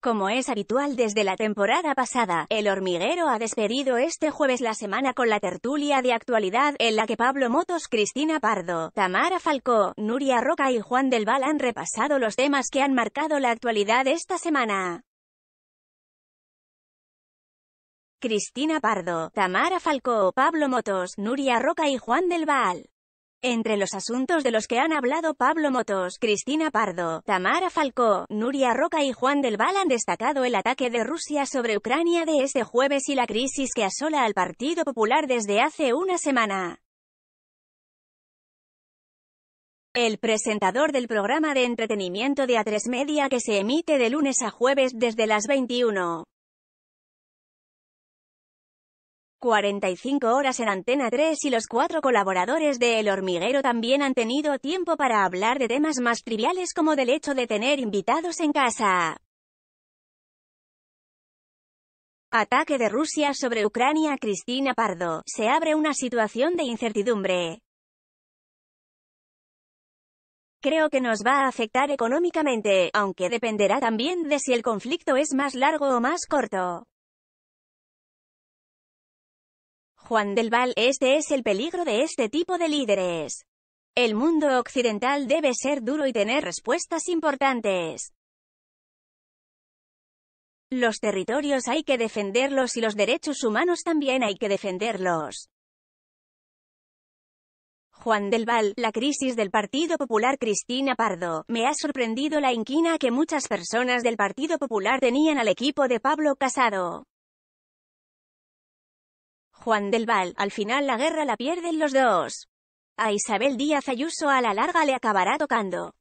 Como es habitual desde la temporada pasada, El Hormiguero ha despedido este jueves la semana con la tertulia de actualidad, en la que Pablo Motos, Cristina Pardo, Tamara Falcó, Nuria Roca y Juan del Val han repasado los temas que han marcado la actualidad esta semana. Cristina Pardo, Tamara Falcó, Pablo Motos, Nuria Roca y Juan del Val. Entre los asuntos de los que han hablado Pablo Motos, Cristina Pardo, Tamara Falcó, Nuria Roca y Juan del Val han destacado el ataque de Rusia sobre Ucrania de este jueves y la crisis que asola al Partido Popular desde hace una semana. El presentador del programa de entretenimiento de A3 Media que se emite de lunes a jueves desde las 21. 45 horas en Antena 3 y los cuatro colaboradores de El Hormiguero también han tenido tiempo para hablar de temas más triviales como del hecho de tener invitados en casa. Ataque de Rusia sobre Ucrania Cristina Pardo. Se abre una situación de incertidumbre. Creo que nos va a afectar económicamente, aunque dependerá también de si el conflicto es más largo o más corto. Juan del Val, este es el peligro de este tipo de líderes. El mundo occidental debe ser duro y tener respuestas importantes. Los territorios hay que defenderlos y los derechos humanos también hay que defenderlos. Juan del Val, la crisis del Partido Popular Cristina Pardo. Me ha sorprendido la inquina que muchas personas del Partido Popular tenían al equipo de Pablo Casado. Juan del Val, al final la guerra la pierden los dos. A Isabel Díaz Ayuso a la larga le acabará tocando.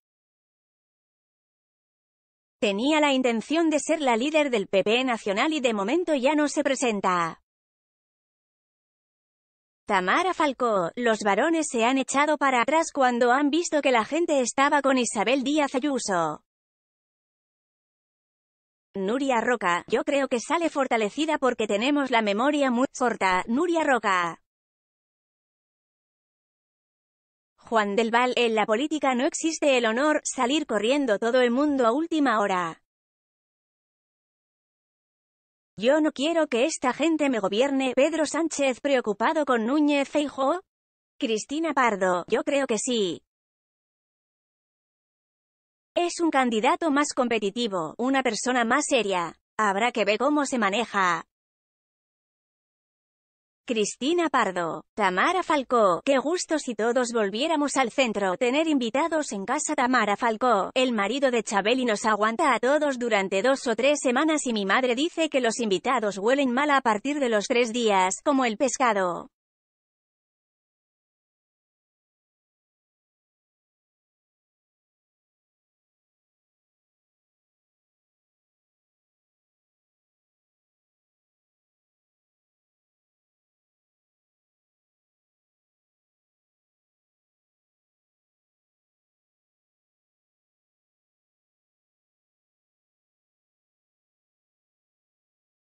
Tenía la intención de ser la líder del PP e nacional y de momento ya no se presenta. Tamara Falcó, los varones se han echado para atrás cuando han visto que la gente estaba con Isabel Díaz Ayuso. Nuria Roca, yo creo que sale fortalecida porque tenemos la memoria muy corta, Nuria Roca. Juan del Val, en la política no existe el honor, salir corriendo todo el mundo a última hora. Yo no quiero que esta gente me gobierne, Pedro Sánchez preocupado con Núñez Feijóo. Cristina Pardo, yo creo que sí. Es un candidato más competitivo, una persona más seria. Habrá que ver cómo se maneja. Cristina Pardo, Tamara Falcó, qué gusto si todos volviéramos al centro, tener invitados en casa Tamara Falcó, el marido de Chabeli nos aguanta a todos durante dos o tres semanas y mi madre dice que los invitados huelen mal a partir de los tres días, como el pescado.